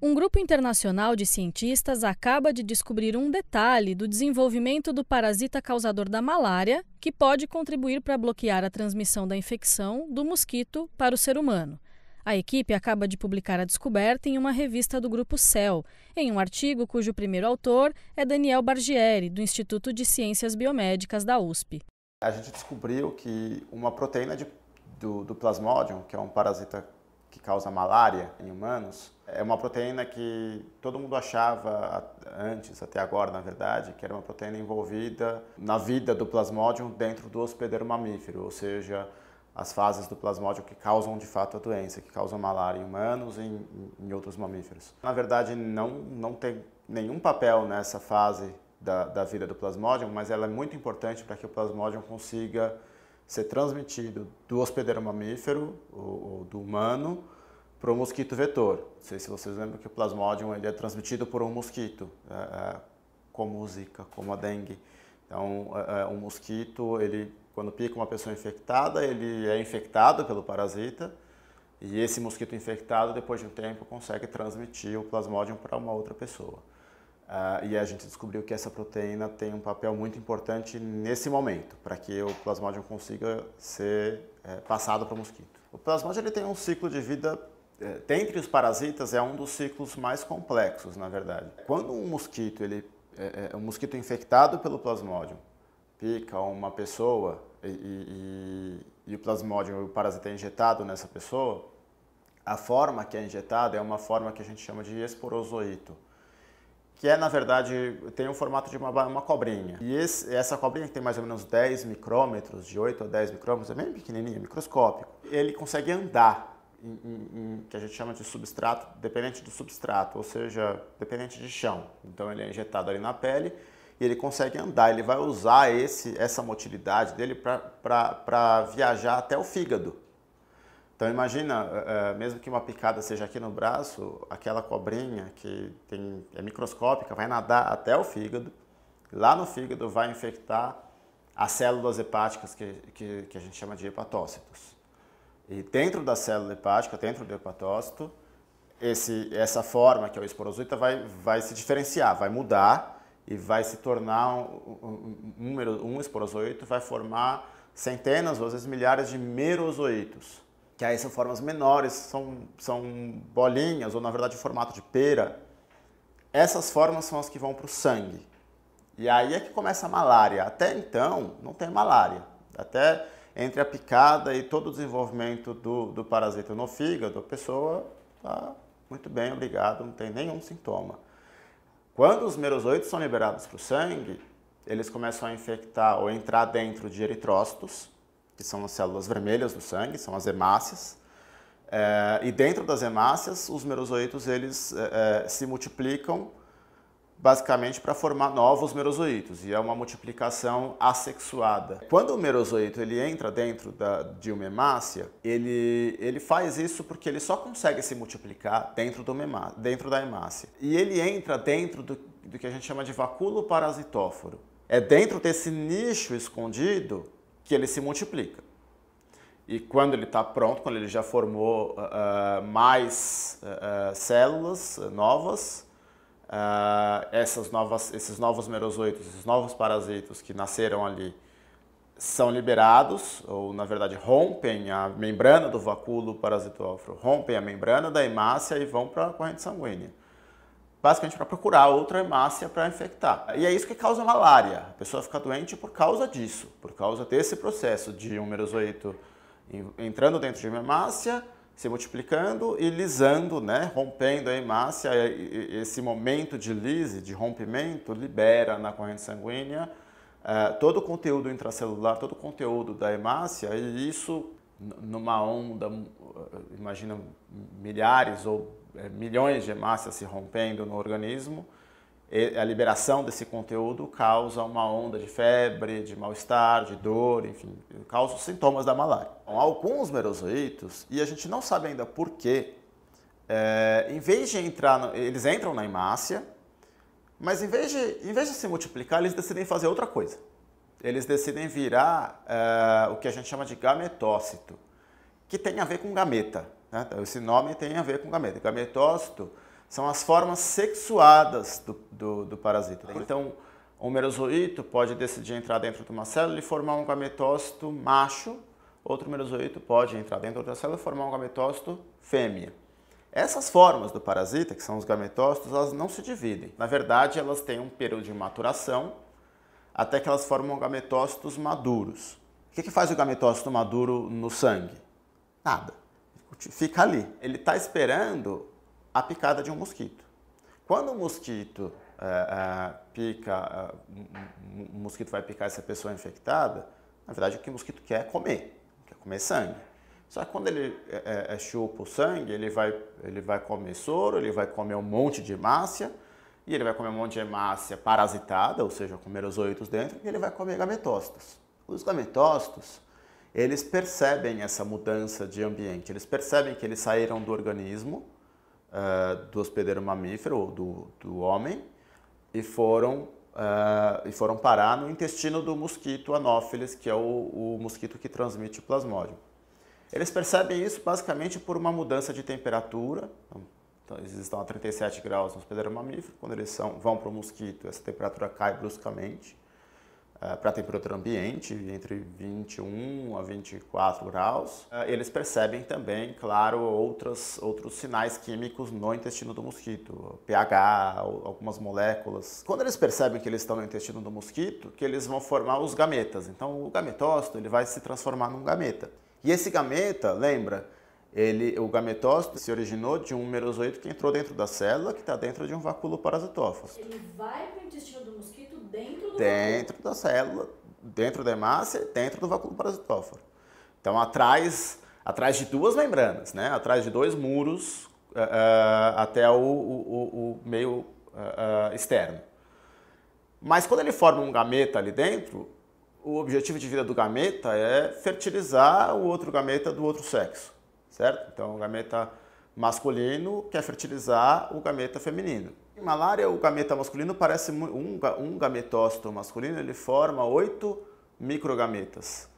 Um grupo internacional de cientistas acaba de descobrir um detalhe do desenvolvimento do parasita causador da malária, que pode contribuir para bloquear a transmissão da infecção do mosquito para o ser humano. A equipe acaba de publicar a descoberta em uma revista do grupo Cell, em um artigo cujo primeiro autor é Daniel Bargieri, do Instituto de Ciências Biomédicas da USP. A gente descobriu que uma proteína de, do, do Plasmodium, que é um parasita que causa malária em humanos, é uma proteína que todo mundo achava antes, até agora, na verdade, que era uma proteína envolvida na vida do plasmódio dentro do hospedeiro mamífero, ou seja, as fases do plasmódio que causam de fato a doença, que causam malária em humanos e em, em outros mamíferos. Na verdade, não, não tem nenhum papel nessa fase da, da vida do plasmódio, mas ela é muito importante para que o plasmódio consiga ser transmitido do hospedeiro mamífero, ou, ou do humano, para o mosquito vetor. Não sei se vocês lembram que o plasmodium ele é transmitido por um mosquito, é, é, como o zika, como a dengue. Então, é, um mosquito, ele, quando pica uma pessoa infectada, ele é infectado pelo parasita e esse mosquito infectado, depois de um tempo, consegue transmitir o plasmodium para uma outra pessoa. e a gente descobriu que essa proteína tem um papel muito importante nesse momento, para que o plasmodium consiga ser passado para o mosquito. O plasmodium ele tem um ciclo de vida é, dentre os parasitas é um dos ciclos mais complexos, na verdade. Quando um mosquito, ele, é, é, é um mosquito infectado pelo plasmódio, pica uma pessoa e, e, e o plasmódio, o parasita é injetado nessa pessoa, a forma que é injetada é uma forma que a gente chama de esporozoito, que é, na verdade, tem o formato de uma, uma cobrinha. E esse, essa cobrinha, que tem mais ou menos 10 micrômetros, de 8 a 10 micrômetros, é bem pequenininha, microscópico, ele consegue andar em, em, que a gente chama de substrato, dependente do substrato, ou seja, dependente de chão. Então ele é injetado ali na pele e ele consegue andar, ele vai usar esse, essa motilidade dele para viajar até o fígado. Então imagina, é, mesmo que uma picada seja aqui no braço, aquela cobrinha que tem, é microscópica vai nadar até o fígado, lá no fígado vai infectar as células hepáticas que, que, que a gente chama de hepatócitos. E dentro da célula hepática, dentro do hepatócito, esse, essa forma que é o esporozoita vai, vai se diferenciar, vai mudar e vai se tornar um, um, um, um esporozoito, vai formar centenas ou às vezes milhares de merozoitos, que aí são formas menores, são, são bolinhas ou na verdade o formato de pera. Essas formas são as que vão para o sangue. E aí é que começa a malária. Até então, não tem malária. Até entre a picada e todo o desenvolvimento do, do parasita no fígado, a pessoa está muito bem, obrigado, não tem nenhum sintoma. Quando os merozoides são liberados para o sangue, eles começam a infectar ou entrar dentro de eritrócitos, que são as células vermelhas do sangue, são as hemácias. É, e dentro das hemácias, os merozoitos eles é, é se multiplicam basicamente para formar novos merozoítos e é uma multiplicação assexuada. Quando o merozoito ele entra dentro da, de uma hemácia, ele, ele faz isso porque ele só consegue se multiplicar dentro, do mema, dentro da hemácia. E ele entra dentro do, do que a gente chama de vacúolo parasitóforo. É dentro desse nicho escondido que ele se multiplica. E quando ele está pronto, quando ele já formou uh, mais uh, células novas, ah, essas novas, esses novos merozoitos, esses novos parasitos que nasceram ali, são liberados, ou na verdade rompem a membrana do vacúolo parasitóforo, rompem a membrana da hemácia e vão para a corrente sanguínea. Basicamente para procurar outra hemácia para infectar. E é isso que causa malária. A pessoa fica doente por causa disso, por causa desse processo de um merozoito entrando dentro de uma hemácia, se multiplicando e lisando, né, rompendo a hemácia, esse momento de lise, de rompimento, libera na corrente sanguínea uh, todo o conteúdo intracelular, todo o conteúdo da hemácia, e isso numa onda, imagina milhares ou eh, milhões de hemácias se rompendo no organismo, a liberação desse conteúdo causa uma onda de febre, de mal-estar, de dor, enfim, causa os sintomas da malária. Então, alguns merozoitos, e a gente não sabe ainda porquê, é, eh, em vez de entrar, no, eles entram na hemácia, mas em vez, de, em vez de se multiplicar, eles decidem fazer outra coisa. Eles decidem virar é, o que a gente chama de gametócito, que tem a ver com gameta. Né? Então, esse nome tem a ver com gameta. Gametócito são as formas sexuadas do, do, do parasita. Uhum. Então, o merozoito pode decidir entrar dentro de uma célula e formar um gametócito macho, outro merozoito pode entrar dentro outra célula e formar um gametócito fêmea. Essas formas do parasita, que são os gametócitos, elas não se dividem. Na verdade, elas têm um período de maturação até que elas formam gametócitos maduros. O que, que faz o gametócito maduro no sangue? Nada. Fica ali. Ele está esperando a picada de um mosquito. Quando o é, é, é, um mosquito pica, o um mosquito vai picar essa pessoa infectada, na verdade o que o mosquito quer é comer, quer comer sangue. Só que quando ele é, é, chupa o sangue, ele vai, ele vai comer soro, ele vai comer um monte de hemácia, e ele vai comer um monte de hemácia parasitada, ou seja, com merozoitos dentro, e ele vai comer gametócitos. Os gametócitos, eles percebem essa mudança de ambiente, eles percebem que eles saíram do organismo, uh, do hospedeiro mamífero, do, do homem, e foram, uh, e foram parar no intestino do mosquito anófilis, que é o, o mosquito que transmite o plasmódio. Eles percebem isso basicamente por uma mudança de temperatura. Então, então eles estão a 37 graus no hospedeiro mamífero, quando eles são, vão para o mosquito, essa temperatura cai bruscamente. Ah, para a temperatura ambiente, entre 21 a 24 graus. Ah, eles percebem também, claro, outras, outros sinais químicos no intestino do mosquito, pH, algumas moléculas. Quando eles percebem que eles estão no intestino do mosquito, que eles vão formar os gametas. Então, o gametócito ele vai se transformar num gameta. E esse gameta, lembra, ele, o gametócito se originou de um merozoito que entrou dentro da célula, que está dentro de um vacúolo parasitófago. Ele vai para o intestino do mosquito Dentro, dentro da célula, dentro da hemácia, dentro do vacúolo parasitóforo. Então, atrás, atrás de duas membranas, né? atrás de dois muros uh, até o, o, o meio uh, externo. Mas quando ele forma um gameta ali dentro, o objetivo de vida do gameta é fertilizar o outro gameta do outro sexo, certo? Então, o gameta masculino quer fertilizar o gameta feminino. Em malária, o gameta masculino parece um, um gametócito masculino, ele forma oito microgametas.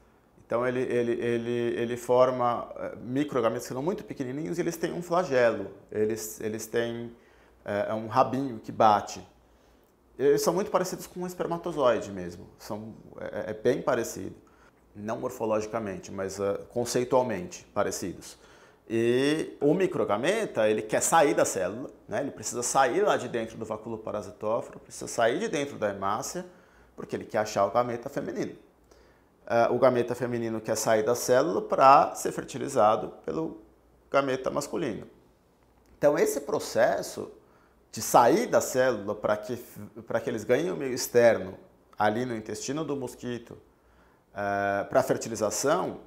Então ele, ele, ele, ele forma eh, microgametas que são muito pequenininhos e eles têm um flagelo, eles, eles têm eh, é, um rabinho que bate. Eles são muito parecidos com um espermatozoide mesmo, são, é, é, é bem parecido. Não morfologicamente, mas eh, conceitualmente parecidos. E o microgameta, ele quer sair da célula, né? ele precisa sair lá de dentro do vacúolo parasitófilo, precisa sair de dentro da hemácia, porque ele quer achar o gameta feminino. Uh, o gameta feminino quer sair da célula para ser fertilizado pelo gameta masculino. Então, esse processo de sair da célula para que, que eles ganhem o meio externo ali no intestino do mosquito uh, é, para fertilização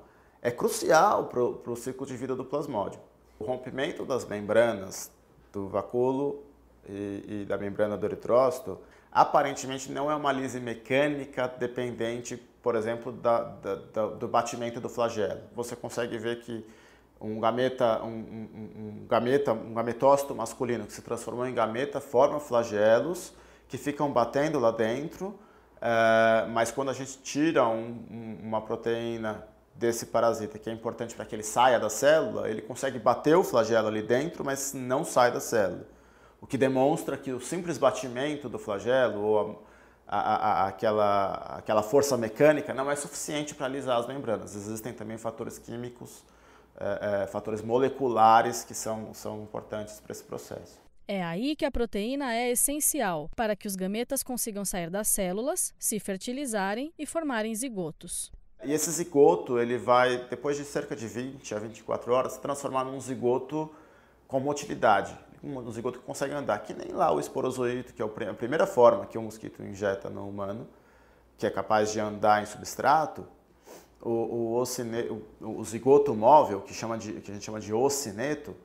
é crucial para o ciclo de vida do plasmódio. O rompimento das membranas do vacúolo e, e da membrana do eritrócito aparentemente não é uma lise mecânica dependente, por exemplo, da, da, da, do batimento do flagelo. Você consegue ver que um gameta, um, um, um, gameta, um gametócito masculino que se transformou em gameta forma flagelos que ficam batendo lá dentro, uh, mas quando a gente tira um, uma proteína desse parasita, que é importante para que ele saia da célula, ele consegue bater o flagelo ali dentro, mas não sai da célula. O que demonstra que o simples batimento do flagelo ou a, a, a, aquela, aquela força mecânica não é suficiente para alisar as membranas. Existem também fatores químicos, é, é, fatores moleculares que são, são importantes para esse processo. É aí que a proteína é essencial para que os gametas consigam sair das células, se fertilizarem e formarem zigotos. E esse zigoto, ele vai, depois de cerca de 20 a 24 horas, se transformar num zigoto com motilidade, um zigoto que consegue andar, que nem lá o esporozoito, que é a primeira forma que o mosquito injeta no humano, que é capaz de andar em substrato, o, o, ocine, o, o zigoto móvel, que, chama de, que a gente chama de ocineto,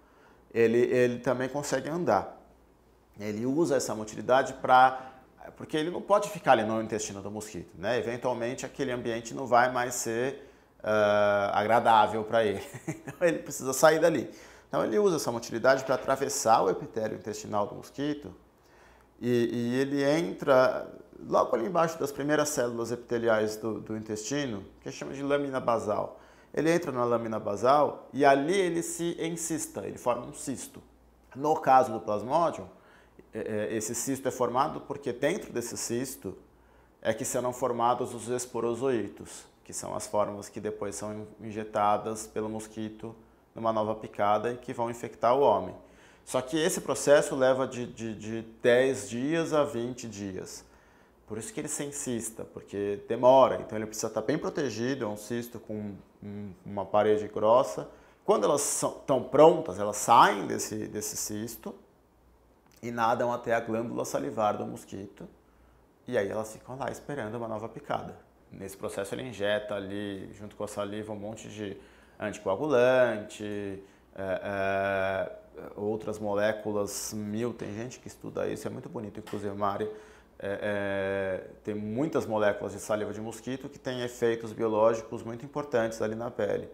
ele, ele também consegue andar. Ele usa essa motilidade para é, porque ele não pode ficar ali no intestino do mosquito, né? Eventualmente aquele ambiente não vai mais ser uh, agradável para ele. Então ele precisa sair dali. Então ele usa essa motilidade para atravessar o epitélio intestinal do mosquito e, e, ele entra logo ali embaixo das primeiras células epiteliais do, do intestino, que chama de lâmina basal. Ele entra na lâmina basal e ali ele se encista, ele forma um cisto. No caso do plasmódio, é, é, esse cisto é formado porque dentro desse cisto é que serão formados os esporozoítos que são as formas que depois são injetadas pelo mosquito numa nova picada e que vão infectar o homem. Só que esse processo leva de, de, de 10 dias a 20 dias. Por isso que ele se insista, porque demora, então ele precisa estar bem protegido, é um cisto com uma parede grossa. Quando elas estão prontas, elas saem desse, desse cisto, e nadam é até a glândula salivar do mosquito e aí elas ficam lá esperando uma nova picada. Nesse processo ele injeta ali, junto com a saliva, um monte de anticoagulante, é, é, outras moléculas mil, tem gente que estuda isso, é muito bonito, inclusive uma área, é, é, tem muitas moléculas de saliva de mosquito que têm efeitos biológicos muito importantes ali na pele.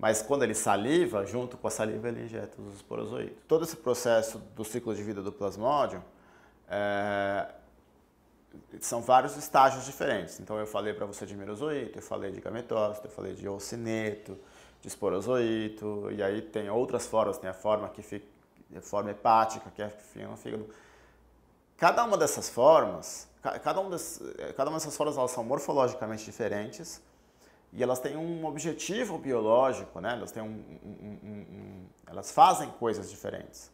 Mas quando ele saliva, junto com a saliva ele injeta os esporozoítos. Todo esse processo do ciclo de vida do plasmódio é, são vários estágios diferentes. Então eu falei para você de merozoito, eu falei de gametócito, eu falei de olcineto, de esporozoito, e aí tem outras formas, tem a forma que fica, a forma hepática, que é no fígado. Cada uma dessas formas, cada, um dessas, cada uma dessas formas elas são morfologicamente diferentes, e elas têm um objetivo biológico, né? Elas têm um, um, um, elas fazem coisas diferentes.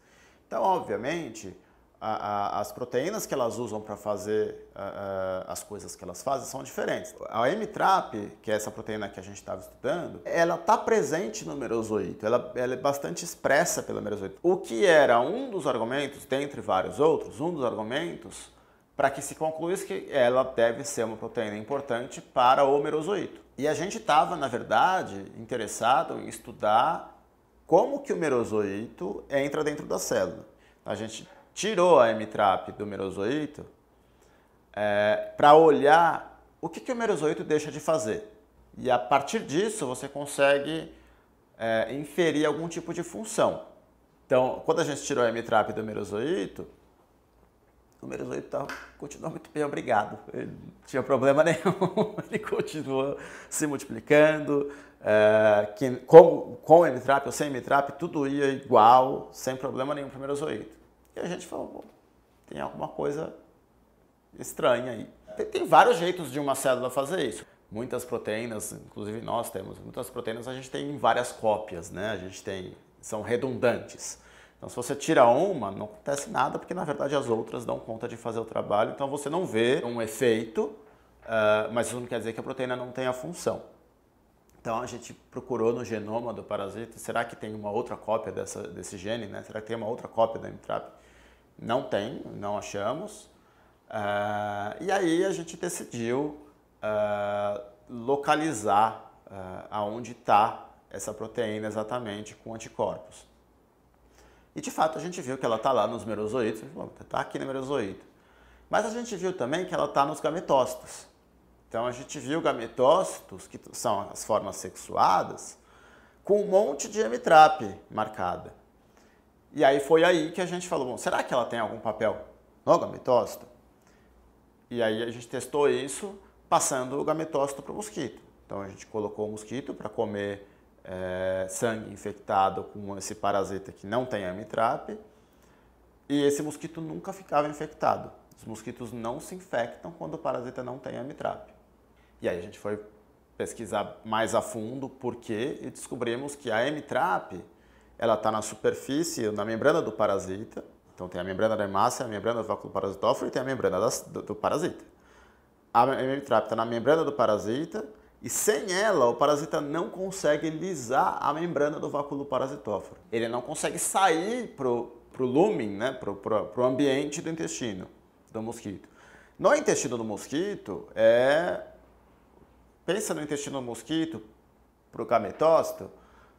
Então, obviamente, a, a, as proteínas que elas usam para fazer a, as coisas que elas fazem são diferentes. A M-trap, que é essa proteína que a gente estava estudando, ela está presente no merozoito, ela, ela, é bastante expressa pelo merozoito. O que era um dos argumentos, dentre vários outros, um dos argumentos para que se concluísse que ela deve ser uma proteína importante para o merozoito. E a gente estava, na verdade, interessado em estudar como que o merozoito entra dentro da célula. A gente tirou a M-TRAP do merozoito é, eh, para olhar o que, que o merozoito deixa de fazer. E a partir disso você consegue é, inferir algum tipo de função. Então, quando a gente tirou a M-TRAP do merozoito, Números 8 tá, continua muito bem, obrigado. Ele não tinha problema nenhum, ele continua se multiplicando. É, que, com, com MTrap ou sem MTrap, tudo ia igual, sem problema nenhum, primeiros 8. E a gente falou, tem alguma coisa estranha aí. Tem, tem vários jeitos de uma célula fazer isso muitas proteínas, inclusive nós temos muitas proteínas, a gente tem várias cópias, né? A gente tem são redundantes. Então, se você tira uma, não acontece nada, porque na verdade as outras dão conta de fazer o trabalho, então você não vê um efeito, uh, mas isso não quer dizer que a proteína não tenha função. Então, a gente procurou no genoma do parasita, será que tem uma outra cópia dessa, desse gene, né? Será que tem uma outra cópia da MTRAP? Não tem, não achamos. Uh, e aí a gente decidiu uh, localizar aonde está essa proteína exatamente com anticorpos. E de fato a gente viu que ela está lá nos merozoitos, está aqui no merozoito. Mas a gente viu também que ela está nos gametócitos. Então a gente viu gametócitos, que são as formas sexuadas, com um monte de M-trap marcada. E aí foi aí que a gente falou, bom, será que ela tem algum papel no gametócito? E aí a gente testou isso passando o gametócito para o mosquito. Então a gente colocou o mosquito para comer é, sangue infectado com esse parasita que não tem amitrap e esse mosquito nunca ficava infectado. Os mosquitos não se infectam quando o parasita não tem amitrap. E aí a gente foi pesquisar mais a fundo por quê e descobrimos que a amitrap ela está na superfície, na membrana do parasita. Então tem a membrana da hemácia, a membrana do vácuo parasitófilo e tem a membrana das, do, do, parasita. A amitrap está na membrana do parasita e sem ela, o parasita não consegue lisar a membrana do vacúolo parasitóforo. Ele não consegue sair para o lumen, né, para o ambiente do intestino do mosquito. No intestino do mosquito, é... pensa no intestino do mosquito, para o gametócito,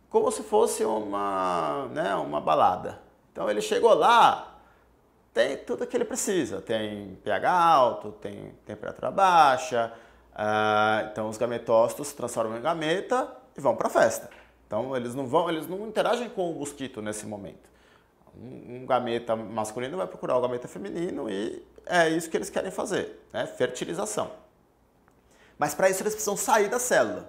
como se fosse uma, né, uma balada. Então ele chegou lá, tem tudo o que ele precisa. Tem pH alto, tem temperatura baixa, ah, então os gametócitos transformam em gameta e vão para a festa. Então eles não vão, eles não interagem com o mosquito nesse momento. Um, um gameta masculino vai procurar o gameta feminino e é isso que eles querem fazer, né? fertilização. Mas para isso eles precisam sair da célula.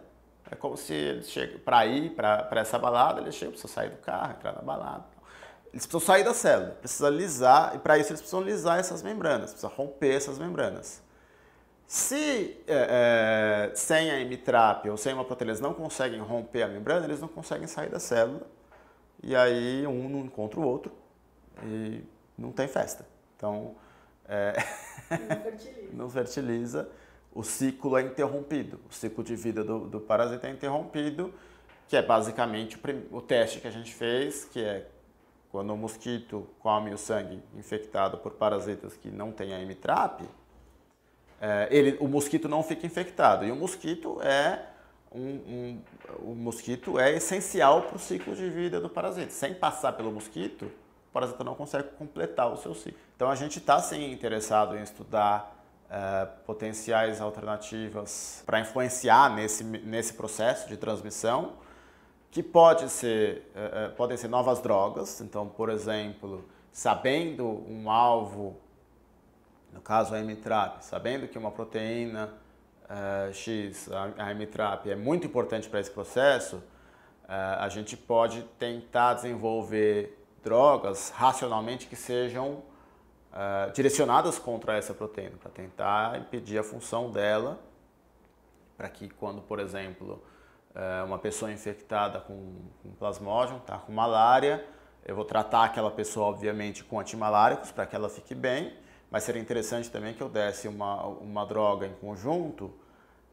É como se eles chegam para ir para essa balada, eles chegam, precisam sair do carro, entrar na balada. Eles precisam sair da célula, precisa lisar, e para isso eles precisam lisar essas membranas, precisa romper essas membranas. Se é, é, sem a MTRAP ou sem uma proteína não conseguem romper a membrana, eles não conseguem sair da célula. E aí um não encontra o outro e não tem festa. Então, é, não, fertiliza. não fertiliza. O ciclo é interrompido. O ciclo de vida do, do parasita é interrompido, que é basicamente o, prim, o teste que a gente fez, que é quando o mosquito come o sangue infectado por parasitas que não tem a MTRAP, é, ele, o mosquito não fica infectado. E o mosquito é um, um o mosquito é essencial para o ciclo de vida do parasita. Sem passar pelo mosquito, o parasita não consegue completar o seu ciclo. Então a gente está sim interessado em estudar é, potenciais alternativas para influenciar nesse, nesse processo de transmissão, que pode ser, é, é, podem ser novas drogas. Então, por exemplo, sabendo um alvo no caso a MTRAP, sabendo que uma proteína uh, X, a, MTRAP, é muito importante para esse processo, uh, a gente pode tentar desenvolver drogas racionalmente que sejam uh, direcionadas contra essa proteína, para tentar impedir a função dela, para que quando, por exemplo, uma pessoa infectada com, com plasmódio, tá com malária, eu vou tratar aquela pessoa, obviamente, com antimaláricos para que ela fique bem, mas seria interessante também que eu desse uma, uma droga em conjunto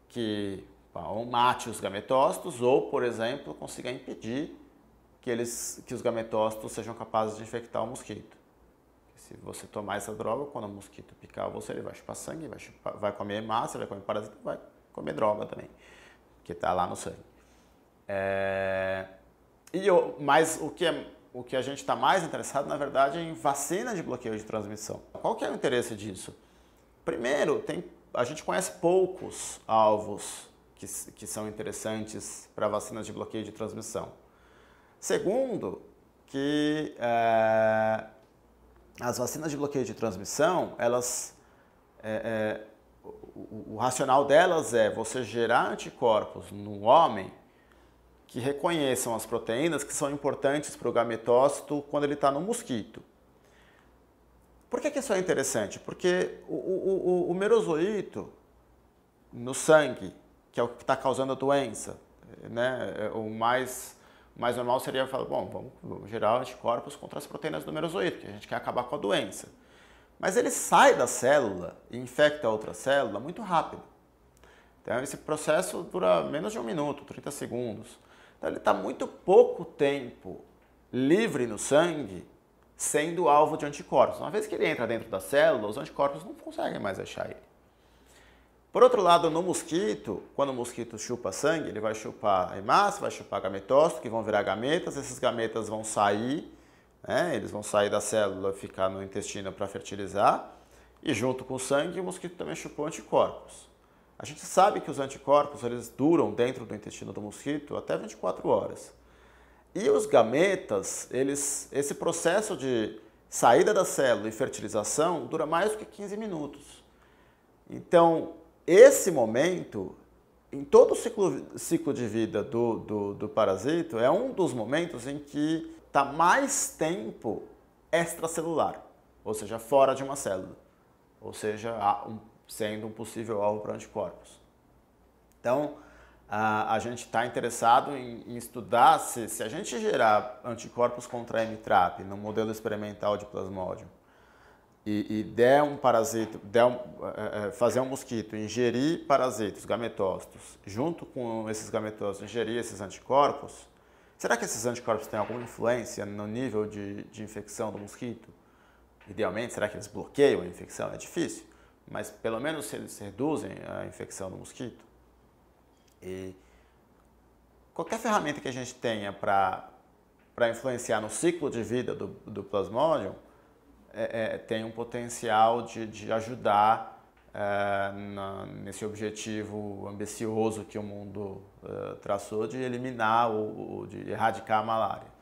que ou mate os gametócitos ou, por exemplo, consiga impedir que, eles, que os gametócitos sejam capazes de infectar o mosquito. Se você tomar essa droga, quando o mosquito picar você, ele vai chupar sangue, vai, chupar, vai comer massa, vai comer parasita, vai comer droga também, que está lá no sangue. É... E eu, mas o que é o que a gente está mais interessado, na verdade, é em vacina de bloqueio de transmissão. Qual que é o interesse disso? Primeiro, tem, a gente conhece poucos alvos que, que são interessantes para vacinas de bloqueio de transmissão. Segundo, que é, as vacinas de bloqueio de transmissão, elas, é, é, o, o racional delas é você gerar anticorpos no homem que reconheçam as proteínas que são importantes para o gametócito quando ele está no mosquito. Por que, que, isso é interessante? Porque o, o, o, o merozoito no sangue, que é o que está causando a doença, eh, né? É, o mais, mais normal seria falar, bom, vamos gerar anticorpos contra as proteínas do merozoito, que a gente quer acabar com a doença. Mas ele sai da célula e infecta outra célula muito rápido. Então esse processo dura menos de um minuto, 30 segundos. Então ele está muito pouco tempo livre no sangue sendo alvo de anticorpos. Uma vez que ele entra dentro da célula, os anticorpos não conseguem mais achar ele. Por outro lado, no mosquito, quando o mosquito chupa sangue, ele vai chupar hemácia, vai chupar gametócitos, que vão virar gametas, esses gametas vão sair, né? eles vão sair da célula e ficar no intestino para fertilizar, e junto com o sangue, o mosquito também chupou anticorpos. A gente sabe que os anticorpos eles duram dentro do intestino do mosquito até 24 horas. E os gametas, eles, esse processo de saída da célula e fertilização dura mais do que 15 minutos. Então, esse momento, em todo o ciclo, ciclo de vida do, do, do parasito, é um dos momentos em que está mais tempo extracelular, ou seja, fora de uma célula. Ou seja, há um sendo um possível alvo para anticorpos. Então, a, a gente está interessado em, em, estudar se, se a gente gerar anticorpos contra a MTRAP no modelo experimental de plasmódio e, e der um parasito, der um, é, é fazer um mosquito ingerir parasitos, gametócitos, junto com esses gametócitos ingerir esses anticorpos, será que esses anticorpos têm alguma influência no nível de, de infecção do mosquito? Idealmente, será que eles bloqueiam a infecção? É difícil mas pelo menos eles reduzem a infecção do mosquito. E qualquer ferramenta que a gente tenha para influenciar no ciclo de vida do, do plasmódium é, é, tem um potencial de, de ajudar é, na, nesse objetivo ambicioso que o mundo é, traçou de eliminar ou de erradicar a malária.